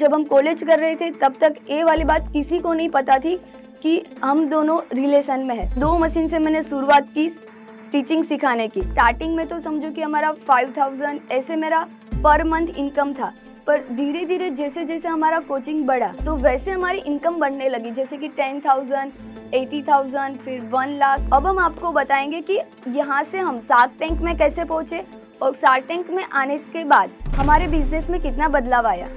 जब हम कॉलेज कर रहे थे तब तक ए वाली बात किसी को नहीं पता थी कि हम दोनों रिलेशन में है दो मशीन से मैंने शुरुआत की स्टिचिंग सिखाने की स्टार्टिंग में तो समझो कि हमारा फाइव थाउजेंड ऐसे मेरा पर मंथ इनकम था पर धीरे धीरे जैसे जैसे हमारा कोचिंग बढ़ा तो वैसे हमारी इनकम बढ़ने लगी जैसे कि टेन थाउजेंड एटी थाउजेंड फिर वन लाख अब हम आपको बताएंगे कि यहाँ से हम सार्क टैंक में कैसे पहुँचे और सार्क टैंक में आने के बाद हमारे बिजनेस में कितना बदलाव आया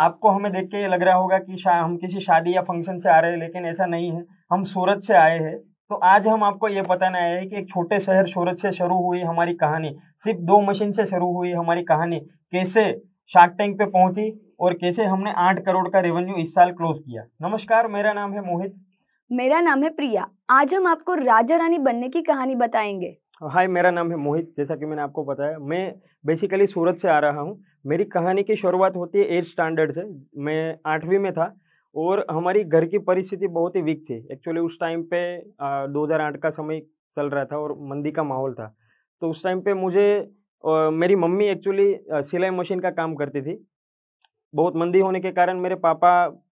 आपको हमें देख के ये लग रहा होगा कि हम किसी शादी या फंक्शन से आ रहे हैं लेकिन ऐसा नहीं है हम सूरत से आए हैं तो आज हम आपको ये बताने आए हैं कि एक छोटे शहर सूरत से शुरू हुई हमारी कहानी सिर्फ दो मशीन से शुरू हुई हमारी कहानी कैसे शार्क टैंक पे पहुंची और कैसे हमने आठ करोड़ का रेवेन्यू इस साल क्लोज किया नमस्कार मेरा नाम है मोहित मेरा नाम है प्रिया आज हम आपको राजा रानी बनने की कहानी बताएंगे हाय मेरा नाम है मोहित जैसा कि मैंने आपको बताया मैं बेसिकली सूरत से आ रहा हूँ मेरी कहानी की शुरुआत होती है एट स्टैंडर्ड से मैं आठवीं में था और हमारी घर की परिस्थिति बहुत ही वीक थी एक्चुअली उस टाइम पे हज़ार आठ का समय चल रहा था और मंदी का माहौल था तो उस टाइम पे मुझे आ, मेरी मम्मी एक्चुअली सिलाई मशीन का काम करती थी बहुत मंदी होने के कारण मेरे पापा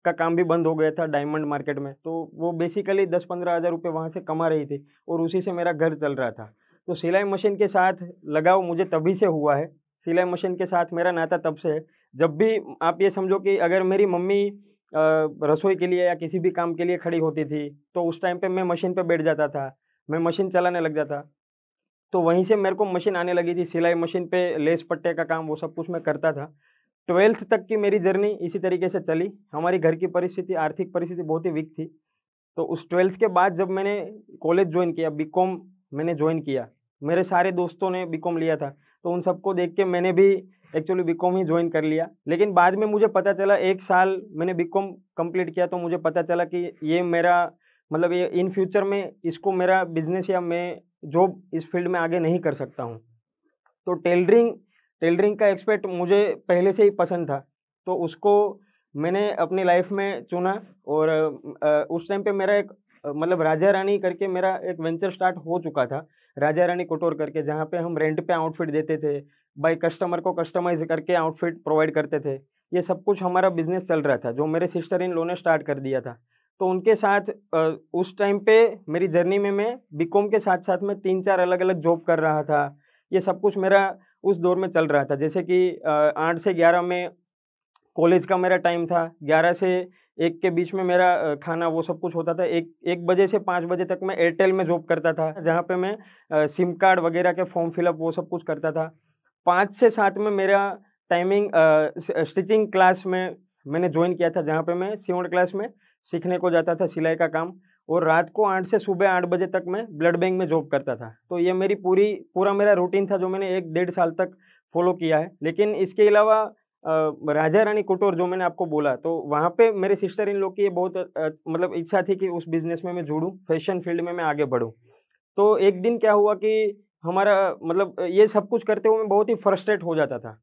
का काम भी बंद हो गया था डायमंड मार्केट में तो वो बेसिकली दस पंद्रह हज़ार रुपये वहाँ से कमा रही थी और उसी से मेरा घर चल रहा था तो सिलाई मशीन के साथ लगाव मुझे तभी से हुआ है सिलाई मशीन के साथ मेरा नाता तब से है जब भी आप ये समझो कि अगर मेरी मम्मी रसोई के लिए या किसी भी काम के लिए खड़ी होती थी तो उस टाइम पे मैं मशीन पे बैठ जाता था मैं मशीन चलाने लग जाता तो वहीं से मेरे को मशीन आने लगी थी सिलाई मशीन पे लेस पट्टे का काम वो सब कुछ मैं करता था ट्वेल्थ तक की मेरी जर्नी इसी तरीके से चली हमारी घर की परिस्थिति आर्थिक परिस्थिति बहुत ही वीक थी तो उस ट्वेल्थ के बाद जब मैंने कॉलेज ज्वाइन किया बीकॉम मैंने ज्वाइन किया मेरे सारे दोस्तों ने बीकॉम लिया था तो उन सबको देख के मैंने भी एक्चुअली बी ही ज्वाइन कर लिया लेकिन बाद में मुझे पता चला एक साल मैंने बी कॉम कंप्लीट किया तो मुझे पता चला कि ये मेरा मतलब ये इन फ्यूचर में इसको मेरा बिजनेस या मैं जॉब इस फील्ड में आगे नहीं कर सकता हूँ तो टेलरिंग टेलरिंग का एक्सपेक्ट मुझे पहले से ही पसंद था तो उसको मैंने अपनी लाइफ में चुना और उस टाइम पे मेरा एक मतलब राजा रानी करके मेरा एक वेंचर स्टार्ट हो चुका था राजा रानी कटोर करके जहाँ पे हम रेंट पे आउटफिट देते थे बाई कस्टमर को कस्टमाइज करके आउटफिट प्रोवाइड करते थे ये सब कुछ हमारा बिजनेस चल रहा था जो मेरे सिस्टर इन लोगों ने स्टार्ट कर दिया था तो उनके साथ उस टाइम पे मेरी जर्नी में मैं बीकॉम के साथ साथ में तीन चार अलग अलग जॉब कर रहा था ये सब कुछ मेरा उस दौर में चल रहा था जैसे कि आठ से ग्यारह में कॉलेज का मेरा टाइम था ग्यारह से एक के बीच में मेरा खाना वो सब कुछ होता था एक एक बजे से पाँच बजे तक मैं एयरटेल में जॉब करता था जहाँ पे मैं सिम कार्ड वगैरह के फॉर्म फिलअप वो सब कुछ करता था पाँच से सात में मेरा टाइमिंग स्टिचिंग क्लास में मैंने ज्वाइन किया था जहाँ पे मैं सीवण क्लास में सीखने को जाता था सिलाई का काम और रात को आठ से सुबह आठ बजे तक मैं ब्लड बैंक में जॉब करता था तो ये मेरी पूरी पूरा मेरा रूटीन था जो मैंने एक डेढ़ साल तक फॉलो किया है लेकिन इसके अलावा राजा रानी कुटोर जो मैंने आपको बोला तो वहाँ पे मेरे सिस्टर इन लोग की ये बहुत मतलब इच्छा थी कि उस बिज़नेस में मैं जुड़ूँ फैशन फील्ड में मैं आगे बढ़ूँ तो एक दिन क्या हुआ कि हमारा मतलब ये सब कुछ करते हुए मैं बहुत ही फ्रस्ट्रेट हो जाता था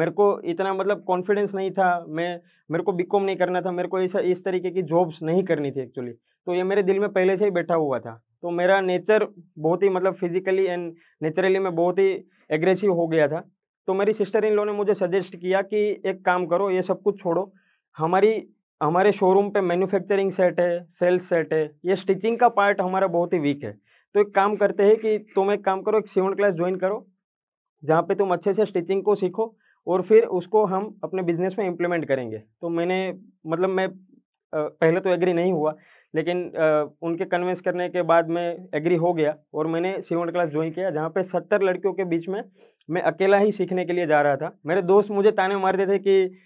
मेरे को इतना मतलब कॉन्फिडेंस नहीं था मैं मेरे को बीकॉम नहीं करना था मेरे को ऐसा इस तरीके की जॉब्स नहीं करनी थी एक्चुअली तो ये मेरे दिल में पहले से ही बैठा हुआ था तो मेरा नेचर बहुत ही मतलब फिजिकली एंड नेचुरली मैं बहुत ही एग्रेसिव हो गया था तो मेरी सिस्टर इन लोगों ने मुझे सजेस्ट किया कि एक काम करो ये सब कुछ छोड़ो हमारी हमारे शोरूम पे मैन्युफैक्चरिंग सेट है सेल्स सेट है ये स्टिचिंग का पार्ट हमारा बहुत ही वीक है तो एक काम करते हैं कि तुम एक काम करो एक सीवन क्लास ज्वाइन करो जहाँ पे तुम अच्छे से स्टिचिंग को सीखो और फिर उसको हम अपने बिजनेस में इम्प्लीमेंट करेंगे तो मैंने मतलब मैं पहले तो एग्री नहीं हुआ लेकिन उनके कन्विंस करने के बाद मैं एग्री हो गया और मैंने सीवन क्लास ज्वाइन किया जहाँ पे सत्तर लड़कियों के बीच में मैं अकेला ही सीखने के लिए जा रहा था मेरे दोस्त मुझे ताने मारते थे कि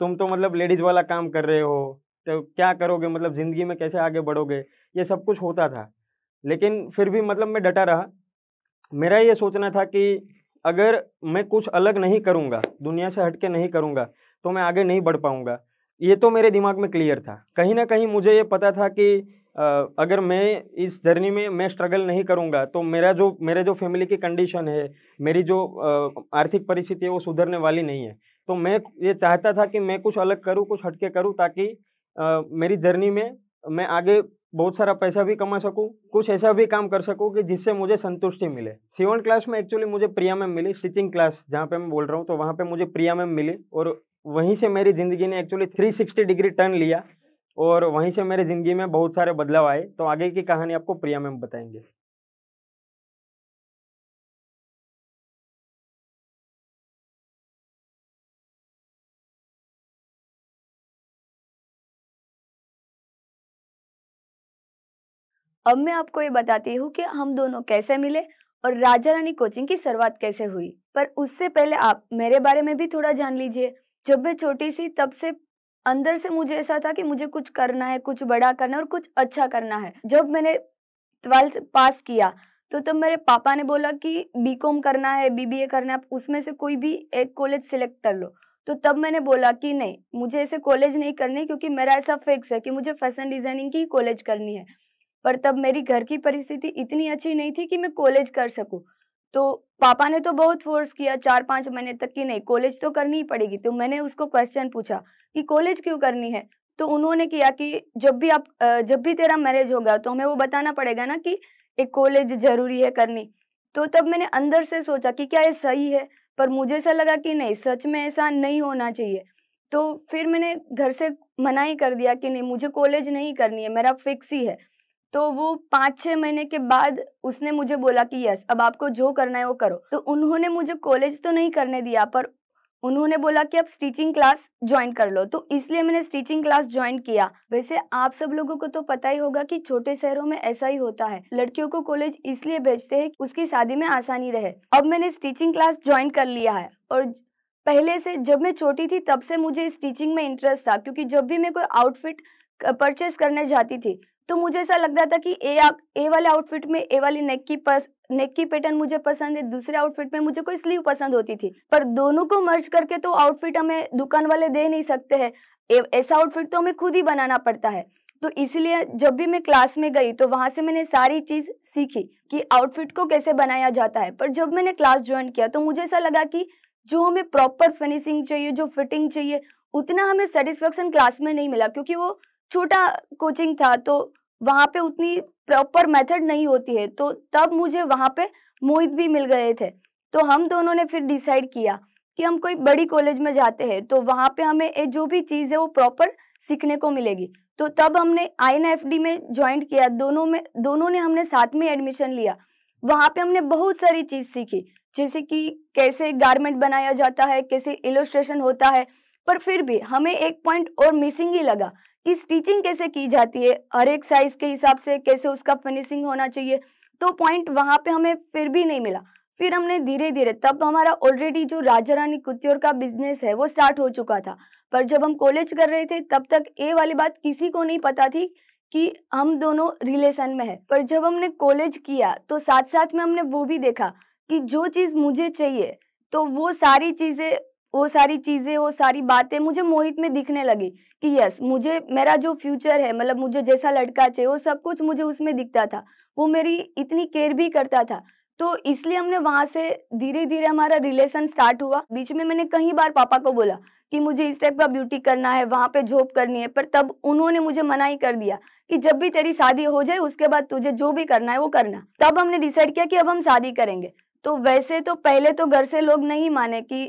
तुम तो मतलब लेडीज़ वाला काम कर रहे हो तो क्या करोगे मतलब ज़िंदगी में कैसे आगे बढ़ोगे ये सब कुछ होता था लेकिन फिर भी मतलब मैं डटा रहा मेरा ये सोचना था कि अगर मैं कुछ अलग नहीं करूँगा दुनिया से हट के नहीं करूँगा तो मैं आगे नहीं बढ़ पाऊँगा ये तो मेरे दिमाग में क्लियर था कहीं ना कहीं मुझे ये पता था कि आ, अगर मैं इस जर्नी में मैं स्ट्रगल नहीं करूँगा तो मेरा जो मेरे जो फैमिली की कंडीशन है मेरी जो आर्थिक परिस्थिति है वो सुधरने वाली नहीं है तो मैं ये चाहता था कि मैं कुछ अलग करूँ कुछ हटके करूँ ताकि आ, मेरी जर्नी में मैं आगे बहुत सारा पैसा भी कमा सकूँ कुछ ऐसा भी काम कर सकूँ कि जिससे मुझे संतुष्टि मिले सेवन क्लास में एक्चुअली मुझे प्रिया मैम मिली स्टिचिंग क्लास जहाँ पे मैं बोल रहा हूँ तो वहाँ पे मुझे प्रिया मैम मिली और वहीं से मेरी ज़िंदगी ने एक्चुअली 360 डिग्री टर्न लिया और वहीं से मेरी ज़िंदगी में बहुत सारे बदलाव आए तो आगे की कहानी आपको प्रिया मैम बताएंगे अब मैं आपको ये बताती हूँ कि हम दोनों कैसे मिले और राजा रानी कोचिंग की शुरुआत कैसे हुई पर उससे पहले आप मेरे बारे में भी थोड़ा जान लीजिए जब मैं छोटी सी तब से अंदर से मुझे ऐसा था कि मुझे कुछ करना है कुछ बड़ा करना है और कुछ अच्छा करना है जब मैंने ट्वेल्थ पास किया तो तब मेरे पापा ने बोला कि बीकॉम करना है बीबीए करना है उसमें से कोई भी एक कॉलेज सिलेक्ट कर लो तो तब मैंने बोला कि नहीं मुझे ऐसे कॉलेज नहीं करने क्योंकि मेरा ऐसा फिक्स है कि मुझे फैशन डिजाइनिंग की कॉलेज करनी है पर तब मेरी घर की परिस्थिति इतनी अच्छी नहीं थी कि मैं कॉलेज कर सकूँ तो पापा ने तो बहुत फोर्स किया चार पाँच महीने तक कि नहीं कॉलेज तो करनी ही पड़ेगी तो मैंने उसको क्वेश्चन पूछा कि कॉलेज क्यों करनी है तो उन्होंने किया कि जब भी आप जब भी तेरा मैरिज होगा तो हमें वो बताना पड़ेगा ना कि एक कॉलेज जरूरी है करनी तो तब मैंने अंदर से सोचा कि क्या ये सही है पर मुझे ऐसा लगा कि नहीं सच में ऐसा नहीं होना चाहिए तो फिर मैंने घर से मना ही कर दिया कि नहीं मुझे कॉलेज नहीं करनी है मेरा फिक्स ही है तो वो पाँच छः महीने के बाद उसने मुझे बोला कि यस अब आपको जो करना है वो करो तो उन्होंने मुझे कॉलेज तो नहीं करने दिया पर उन्होंने बोला कि आप स्टिचिंग क्लास ज्वाइन कर लो तो इसलिए मैंने स्टिचिंग क्लास ज्वाइन किया वैसे आप सब लोगों को तो पता ही होगा कि छोटे शहरों में ऐसा ही होता है लड़कियों को कॉलेज इसलिए भेजते हैं उसकी शादी में आसानी रहे अब मैंने स्टिचिंग क्लास ज्वाइन कर लिया है और पहले से जब मैं छोटी थी तब से मुझे स्टिचिंग में इंटरेस्ट था क्योंकि जब भी मैं कोई आउटफिट परचेस करने जाती थी तो मुझे ऐसा लग रहा था कि ए ए वाले आउटफिट में ए वाली नेक की पस नेक की पैटर्न मुझे पसंद है दूसरे आउटफिट में मुझे कोई स्लीव पसंद होती थी पर दोनों को मर्ज करके तो आउटफिट हमें दुकान वाले दे नहीं सकते हैं ऐसा आउटफिट तो हमें खुद ही बनाना पड़ता है तो इसलिए जब भी मैं क्लास में गई तो वहाँ से मैंने सारी चीज़ सीखी कि आउटफिट को कैसे बनाया जाता है पर जब मैंने क्लास ज्वाइन किया तो मुझे ऐसा लगा कि जो हमें प्रॉपर फिनिशिंग चाहिए जो फिटिंग चाहिए उतना हमें सेटिस्फेक्शन क्लास में नहीं मिला क्योंकि वो छोटा कोचिंग था तो वहाँ पे उतनी प्रॉपर मेथड नहीं होती है तो तब मुझे वहाँ पे मोहित भी मिल गए थे तो हम दोनों ने फिर डिसाइड किया कि हम कोई बड़ी कॉलेज में जाते हैं तो वहाँ पे हमें ए, जो भी चीज़ है वो प्रॉपर सीखने को मिलेगी तो तब हमने आई में ज्वाइन किया दोनों में दोनों ने हमने साथ में एडमिशन लिया वहाँ पे हमने बहुत सारी चीज़ सीखी जैसे कि कैसे गारमेंट बनाया जाता है कैसे इलोस्ट्रेशन होता है पर फिर भी हमें एक पॉइंट और मिसिंग ही लगा कि स्टिचिंग कैसे की जाती है हर एक साइज के हिसाब से कैसे उसका फिनिशिंग होना चाहिए तो पॉइंट वहां पे हमें फिर भी नहीं मिला फिर हमने धीरे धीरे तब तो हमारा ऑलरेडी जो राजा रानी कुत्योर का बिजनेस है वो स्टार्ट हो चुका था पर जब हम कॉलेज कर रहे थे तब तक ये वाली बात किसी को नहीं पता थी कि हम दोनों रिलेशन में है पर जब हमने कॉलेज किया तो साथ साथ में हमने वो भी देखा कि जो चीज़ मुझे चाहिए तो वो सारी चीज़ें वो सारी चीज़ें वो सारी बातें मुझे मोहित में दिखने लगी कि यस मुझे मेरा जो फ्यूचर है मतलब मुझे जैसा लड़का चाहिए वो सब कुछ मुझे उसमें दिखता था वो मेरी इतनी केयर भी करता था तो इसलिए हमने वहां से धीरे धीरे हमारा रिलेशन स्टार्ट हुआ बीच में मैंने कई बार पापा को बोला कि मुझे इस टाइप का ब्यूटी करना है वहां पे जॉब करनी है पर तब उन्होंने मुझे मना ही कर दिया कि जब भी तेरी शादी हो जाए उसके बाद तुझे जो भी करना है वो करना तब हमने डिसाइड किया कि अब हम शादी करेंगे तो वैसे तो पहले तो घर से लोग नहीं माने कि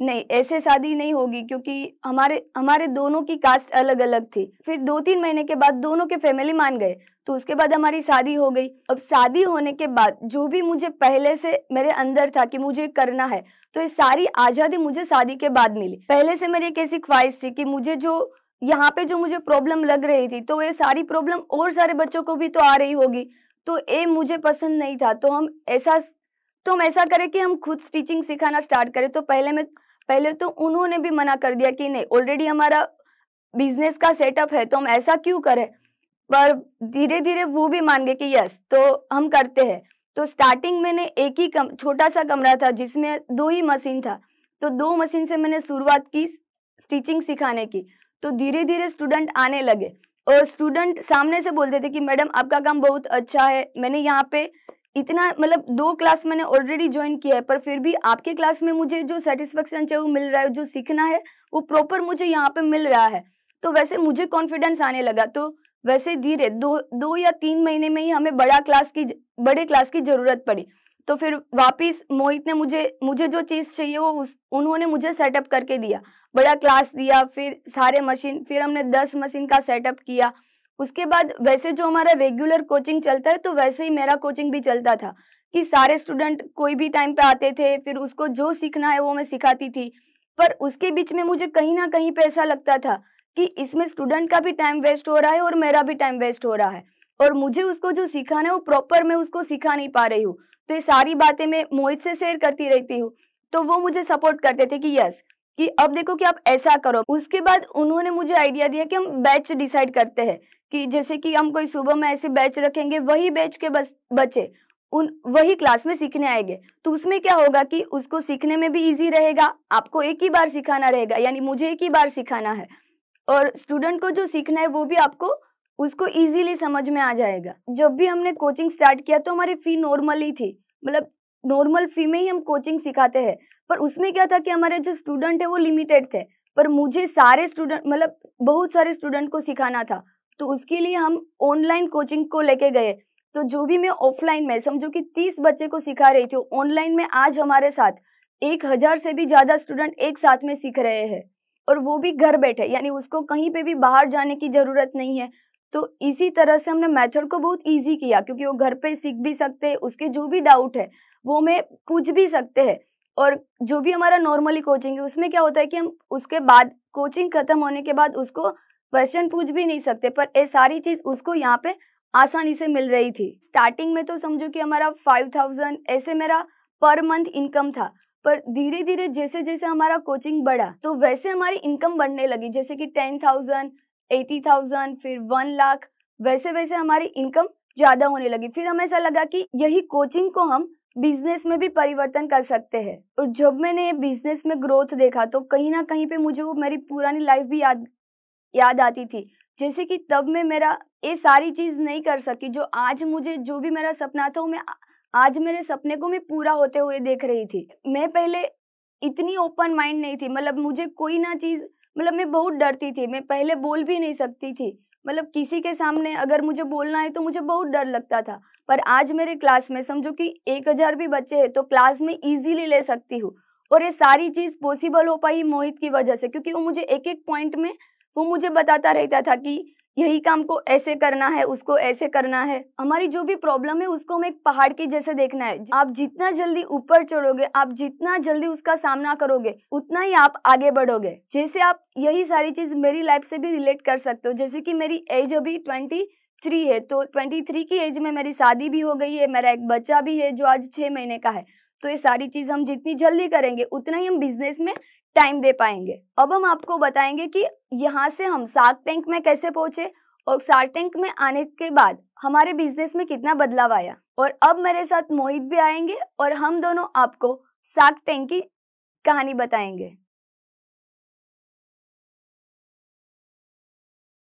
नहीं ऐसे शादी नहीं होगी क्योंकि हमारे हमारे दोनों की कास्ट अलग अलग थी फिर दो तीन महीने के बाद दोनों के फैमिली मान गए तो उसके बाद हमारी शादी हो गई अब शादी होने के बाद जो भी मुझे पहले से मेरे अंदर था कि मुझे करना है तो ये सारी आज़ादी मुझे शादी के बाद मिली पहले से मेरी एक ऐसी ख्वाहिश थी कि मुझे जो यहाँ पे जो मुझे प्रॉब्लम लग रही थी तो ये सारी प्रॉब्लम और सारे बच्चों को भी तो आ रही होगी तो ये मुझे पसंद नहीं था तो हम ऐसा तो हम ऐसा करें कि हम खुद स्टिचिंग सिखाना स्टार्ट करें तो पहले में पहले तो उन्होंने भी मना कर दिया कि नहीं ऑलरेडी हमारा बिजनेस का सेटअप है तो हम ऐसा क्यों करें पर धीरे धीरे वो भी मान गए कि यस तो हम करते हैं तो स्टार्टिंग मैंने एक ही कम छोटा सा कमरा था जिसमें दो ही मशीन था तो दो मशीन से मैंने शुरुआत की स्टिचिंग सिखाने की तो धीरे धीरे स्टूडेंट आने लगे और स्टूडेंट सामने से बोलते थे कि मैडम आपका काम बहुत अच्छा है मैंने यहाँ पे इतना मतलब दो क्लास मैंने ऑलरेडी ज्वाइन किया है पर फिर भी आपके क्लास में मुझे जो सेटिस्फेक्शन चाहिए वो मिल रहा है जो सीखना है वो प्रॉपर मुझे यहाँ पे मिल रहा है तो वैसे मुझे कॉन्फिडेंस आने लगा तो वैसे धीरे दो दो या तीन महीने में ही हमें बड़ा क्लास की बड़े क्लास की ज़रूरत पड़ी तो फिर वापिस मोहित ने मुझे मुझे जो चीज़ चाहिए वो उस उन्होंने मुझे सेटअप करके दिया बड़ा क्लास दिया फिर सारे मशीन फिर हमने दस मशीन का सेटअप किया उसके बाद वैसे जो हमारा रेगुलर कोचिंग चलता है तो वैसे ही मेरा कोचिंग भी चलता था कि सारे स्टूडेंट कोई भी टाइम पे आते थे फिर उसको जो सीखना है वो मैं सिखाती थी पर उसके बीच में मुझे कहीं ना कहीं पे ऐसा लगता था कि इसमें स्टूडेंट का भी टाइम वेस्ट हो रहा है और मेरा भी टाइम वेस्ट हो रहा है और मुझे उसको जो सिखाना है वो प्रॉपर मैं उसको सिखा नहीं पा रही हूँ तो ये सारी बातें मैं मोहित से शेयर करती रहती हूँ तो वो मुझे सपोर्ट करते थे कि यस कि अब देखो कि आप ऐसा करो उसके बाद उन्होंने मुझे आइडिया दिया कि हम बैच डिसाइड करते हैं कि जैसे कि हम कोई सुबह में ऐसे बैच रखेंगे वही बैच के बस बच्चे उन वही क्लास में सीखने आएंगे तो उसमें क्या होगा कि उसको सीखने में भी इजी रहेगा आपको एक ही बार सिखाना रहेगा यानी मुझे एक ही बार सिखाना है और स्टूडेंट को जो सीखना है वो भी आपको उसको इजीली समझ में आ जाएगा जब भी हमने कोचिंग स्टार्ट किया तो हमारी फ़ी नॉर्मल ही थी मतलब नॉर्मल फ़ी में ही हम कोचिंग सिखाते हैं पर उसमें क्या था कि हमारे जो स्टूडेंट है वो लिमिटेड थे पर मुझे सारे स्टूडेंट मतलब बहुत सारे स्टूडेंट को सिखाना था तो उसके लिए हम ऑनलाइन कोचिंग को लेके गए तो जो भी मैं ऑफलाइन में समझो कि तीस बच्चे को सिखा रही थी ऑनलाइन में आज हमारे साथ एक हज़ार से भी ज़्यादा स्टूडेंट एक साथ में सीख रहे हैं और वो भी घर बैठे यानी उसको कहीं पे भी बाहर जाने की ज़रूरत नहीं है तो इसी तरह से हमने मेथड को बहुत इजी किया क्योंकि वो घर पे सीख भी सकते हैं उसके जो भी डाउट है वो हमें पूछ भी सकते हैं और जो भी हमारा नॉर्मली कोचिंग है उसमें क्या होता है कि हम उसके बाद कोचिंग खत्म होने के बाद उसको क्वेश्चन पूछ भी नहीं सकते पर ये सारी चीज़ उसको यहाँ पे आसानी से मिल रही थी स्टार्टिंग में तो समझो कि हमारा फाइव थाउजेंड ऐसे मेरा पर मंथ इनकम था पर धीरे धीरे जैसे जैसे हमारा कोचिंग बढ़ा तो वैसे हमारी इनकम बढ़ने लगी जैसे कि टेन थाउजेंड एटी थाउजेंड फिर वन लाख वैसे वैसे हमारी इनकम ज़्यादा होने लगी फिर हमें ऐसा लगा कि यही कोचिंग को हम बिजनेस में भी परिवर्तन कर सकते हैं और जब मैंने ये बिजनेस में ग्रोथ देखा तो कहीं ना कहीं पे मुझे वो मेरी पुरानी लाइफ भी याद याद आती थी जैसे कि तब मैं मेरा ये सारी चीज़ नहीं कर सकी जो आज मुझे जो भी मेरा सपना था वो मैं आज मेरे सपने को मैं पूरा होते हुए देख रही थी मैं पहले इतनी ओपन माइंड नहीं थी मतलब मुझे कोई ना चीज़ मतलब मैं बहुत डरती थी मैं पहले बोल भी नहीं सकती थी मतलब किसी के सामने अगर मुझे बोलना है तो मुझे बहुत डर लगता था पर आज मेरे क्लास में समझो कि एक हज़ार भी बच्चे हैं तो क्लास में इजीली ले सकती हूँ और ये सारी चीज़ पॉसिबल हो पाई मोहित की वजह से क्योंकि वो मुझे एक एक पॉइंट में वो मुझे बताता रहता था कि यही काम को ऐसे करना है उसको ऐसे करना है हमारी जो भी प्रॉब्लम है उसको हमें एक पहाड़ के जैसे देखना है आप जितना जल्दी ऊपर चढ़ोगे आप जितना जल्दी उसका सामना करोगे उतना ही आप आगे बढ़ोगे जैसे आप यही सारी चीज मेरी लाइफ से भी रिलेट कर सकते हो जैसे कि मेरी एज अभी ट्वेंटी थ्री है तो ट्वेंटी थ्री की एज में मेरी शादी भी हो गई है मेरा एक बच्चा भी है जो आज छः महीने का है तो ये सारी चीज़ हम जितनी जल्दी करेंगे उतना ही हम बिजनेस में टाइम दे पाएंगे अब हम आपको बताएंगे कि यहाँ से हम सार्क टैंक में कैसे पहुंचे और सार्क टैंक में आने के बाद हमारे बिजनेस में कितना बदलाव आया और अब मेरे साथ मोहित भी आएंगे और हम दोनों आपको सार्क टैंक की कहानी बताएंगे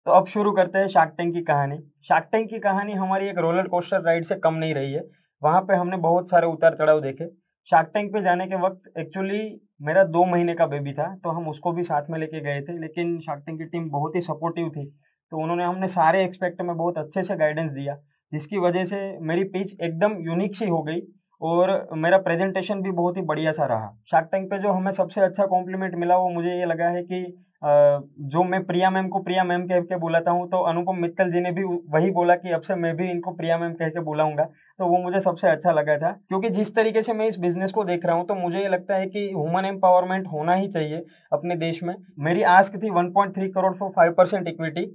तो अब शुरू करते हैं शार्क टैंक की कहानी शार्क टैंक की कहानी हमारी एक रोलर कोस्टर राइड से कम नहीं रही है वहाँ पे हमने बहुत सारे उतार चढ़ाव देखे शार्क टैंक पे जाने के वक्त एक्चुअली मेरा दो महीने का बेबी था तो हम उसको भी साथ में लेके गए थे लेकिन शार्क टैंक की टीम बहुत ही सपोर्टिव थी तो उन्होंने हमने सारे एक्सपेक्ट में बहुत अच्छे से गाइडेंस दिया जिसकी वजह से मेरी पिच एकदम यूनिक सी हो गई और मेरा प्रेजेंटेशन भी बहुत ही बढ़िया सा रहा शार्क टैंक पे जो हमें सबसे अच्छा कॉम्प्लीमेंट मिला वो मुझे ये लगा है कि जो मैं प्रिया मैम को प्रिया मैम कह के बुलाता हूँ तो अनुपम मित्तल जी ने भी वही बोला कि अब से मैं भी इनको प्रिया मैम कह के बुलाऊंगा तो वो मुझे सबसे अच्छा लगा था क्योंकि जिस तरीके से मैं इस बिज़नेस को देख रहा हूँ तो मुझे ये लगता है कि ह्यूमन एम्पावरमेंट होना ही चाहिए अपने देश में मेरी आस्क थी one crore for five percent equity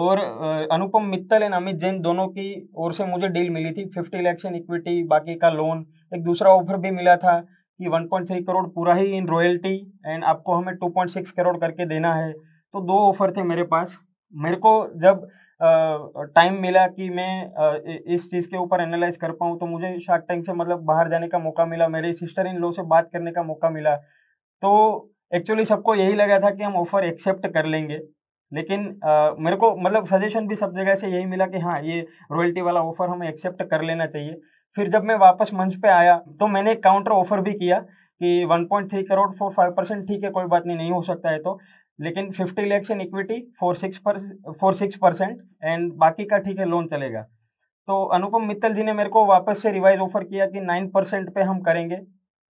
और अनुपम मित्तल एंड अमित जैन दोनों की ओर से मुझे डील मिली थी फिफ्टी लैक्स इन इक्विटी बाकी का लोन एक दूसरा ऑफर भी मिला था कि 1.3 करोड़ पूरा ही इन रॉयल्टी एंड आपको हमें 2.6 करोड़ करके देना है तो दो ऑफर थे मेरे पास मेरे को जब टाइम मिला कि मैं इस चीज़ के ऊपर एनालाइज कर पाऊँ तो मुझे शार्क टैंक से मतलब बाहर जाने का मौका मिला मेरे सिस्टर इन लोग से बात करने का मौका मिला तो एक्चुअली सबको यही लगा था कि हम ऑफ़र एक्सेप्ट कर लेंगे लेकिन आ, मेरे को मतलब सजेशन भी सब जगह से यही मिला कि हाँ ये रॉयल्टी वाला ऑफ़र हमें एक्सेप्ट कर लेना चाहिए फिर जब मैं वापस मंच पे आया तो मैंने एक काउंटर ऑफर भी किया कि 1.3 करोड़ फोर फाइव परसेंट ठीक है कोई बात नहीं नहीं हो सकता है तो लेकिन 50 lakhs in equity four six पर फोर सिक्स परसेंट एंड बाकी का ठीक है लोन चलेगा तो अनुपम मित्तल जी ने मेरे को वापस से रिवाइज ऑफर किया कि नाइन परसेंट पे हम करेंगे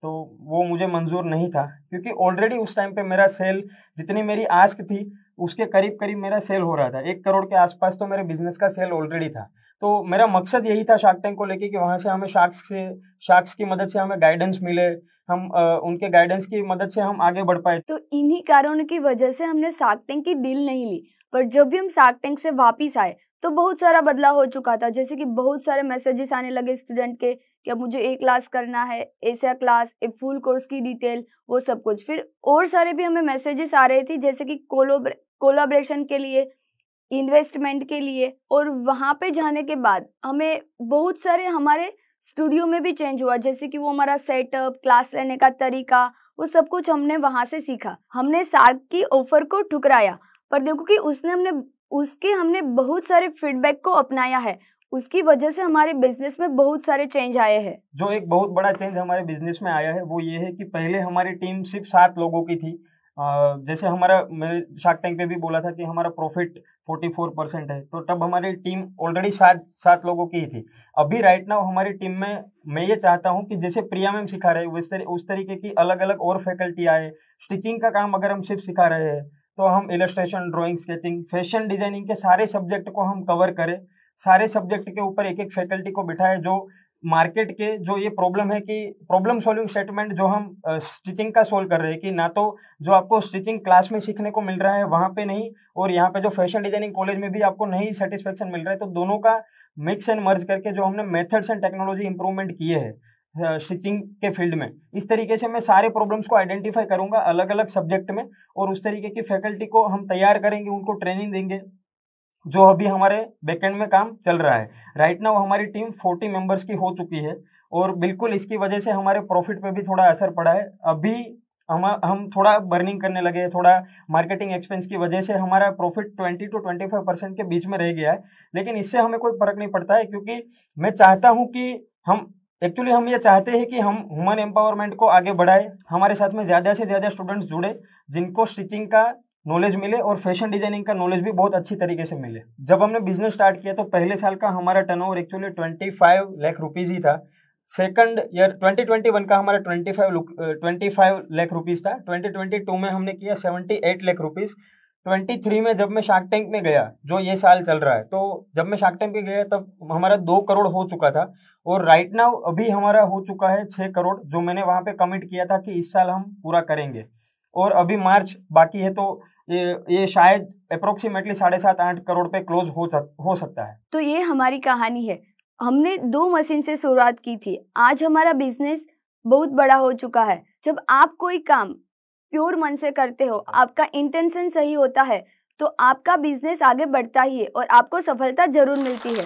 तो वो मुझे मंजूर नहीं था क्योंकि ऑलरेडी उस टाइम पर मेरा सेल जितनी मेरी आस्क थी उसके करीब करीब मेरा सेल हो रहा था एक करोड़ के आसपास तो मेरे बिजनेस का सेल ऑलरेडी था तो मेरा मकसद यही था शार्क टैंक को लेके कि वहाँ से हमें शार्क्स से शार्क्स की मदद से हमें गाइडेंस मिले हम आ, उनके गाइडेंस की मदद से हम आगे बढ़ पाए तो इन्हीं कारणों की वजह से हमने शार्क टैंक की डील नहीं ली पर जब भी हम शार्क टैंक से वापिस आए तो बहुत सारा बदलाव हो चुका था जैसे कि बहुत सारे मैसेजेस आने लगे स्टूडेंट के कि अब मुझे एक क्लास करना है ऐसा क्लास ए फुल कोर्स की डिटेल वो सब कुछ फिर और सारे भी हमें मैसेजेस आ रहे थे जैसे कि कोलोब्रे कोलाब्रेशन के लिए इन्वेस्टमेंट के लिए और वहाँ पे जाने के बाद हमें बहुत सारे हमारे स्टूडियो में भी चेंज हुआ जैसे कि वो हमारा सेटअप क्लास लेने का तरीका वो सब कुछ हमने वहाँ से सीखा हमने सार्क की ऑफर को ठुकराया पर देखो कि उसने हमने उसके हमने बहुत सारे फीडबैक को अपनाया है उसकी वजह से हमारे बिजनेस में बहुत सारे चेंज आए हैं जो एक बहुत बड़ा चेंज हमारे बिजनेस में आया है वो ये है कि पहले हमारी टीम सिर्फ सात लोगों की थी जैसे हमारा मैं शार्क टैंक पे भी बोला था कि हमारा प्रॉफिट 44 परसेंट है तो तब हमारी टीम ऑलरेडी सात सात लोगों की ही थी अभी राइट नाउ हमारी टीम में मैं ये चाहता हूँ कि जैसे प्रिया मैम सिखा रहे उस तर, उस तरीके की अलग अलग और फैकल्टी आए स्टिचिंग का काम अगर हम सिर्फ सिखा रहे हैं तो हम illustration drawing sketching fashion designing के सारे सब्जेक्ट को हम कवर करें सारे सब्जेक्ट के ऊपर एक एक फैकल्टी को बिठाए जो मार्केट के जो ये प्रॉब्लम है कि प्रॉब्लम सॉल्विंग स्टेटमेंट जो हम स्टिचिंग का सोल्व कर रहे हैं कि ना तो जो आपको स्टिचिंग क्लास में सीखने को मिल रहा है वहाँ पे नहीं और यहाँ पे जो फैशन डिजाइनिंग कॉलेज में भी आपको नहीं सेटिस्फेक्शन मिल रहा है तो दोनों का मिक्स एंड मर्ज करके जो हमने मेथड्स एंड टेक्नोलॉजी इंप्रूवमेंट किए हैं स्टिचिंग के फील्ड में इस तरीके से मैं सारे प्रॉब्लम्स को आइडेंटिफाई करूंगा अलग अलग सब्जेक्ट में और उस तरीके की फैकल्टी को हम तैयार करेंगे उनको ट्रेनिंग देंगे जो अभी हमारे बैकेंड में काम चल रहा है राइट नाउ हमारी टीम 40 मेंबर्स की हो चुकी है और बिल्कुल इसकी वजह से हमारे प्रॉफिट पे भी थोड़ा असर पड़ा है अभी हम हम थोड़ा बर्निंग करने लगे थोड़ा मार्केटिंग एक्सपेंस की वजह से हमारा प्रॉफिट 20 टू 25 परसेंट के बीच में रह गया है लेकिन इससे हमें कोई फर्क नहीं पड़ता है क्योंकि मैं चाहता हूँ कि हम एक्चुअली हम ये चाहते हैं कि हम ह्यूमन एम्पावरमेंट को आगे बढ़ाएं हमारे साथ में ज़्यादा से ज़्यादा स्टूडेंट्स जुड़े जिनको स्टिचिंग का नॉलेज मिले और फैशन डिजाइनिंग का नॉलेज भी बहुत अच्छी तरीके से मिले जब हमने बिजनेस स्टार्ट किया तो पहले साल का हमारा over actually twenty five lakh rupees ही था second year twenty twenty one का हमारा twenty five twenty five lakh rupees था ट्वेंटी ट्वेंटी टू में हमने किया seventy eight lakh rupees twenty three में जब मैं शार्क टैंक में गया जो ये साल चल रहा है तो जब मैं शार्क टैंक में गया तब हमारा दो करोड़ हो चुका था और राइट नाउ अभी हमारा हो चुका है छः करोड़ जो मैंने वहाँ पे कमिट किया था कि इस साल हम पूरा करेंगे और अभी मार्च बाकी है तो ये ये शायद अप्रोक्सीमेटली साढ़े सात आठ करोड़ पे क्लोज हो सक, हो सकता है तो ये हमारी कहानी है हमने दो मशीन से शुरुआत की थी आज हमारा बिजनेस बहुत बड़ा हो चुका है जब आप कोई काम प्योर मन से करते हो आपका इंटेंशन सही होता है तो आपका बिजनेस आगे बढ़ता ही है और आपको सफलता जरूर मिलती है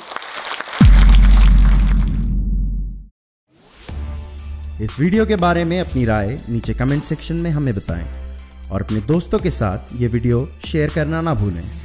इस वीडियो के बारे में अपनी राय नीचे कमेंट सेक्शन में हमें बताएं और अपने दोस्तों के साथ ये वीडियो शेयर करना ना भूलें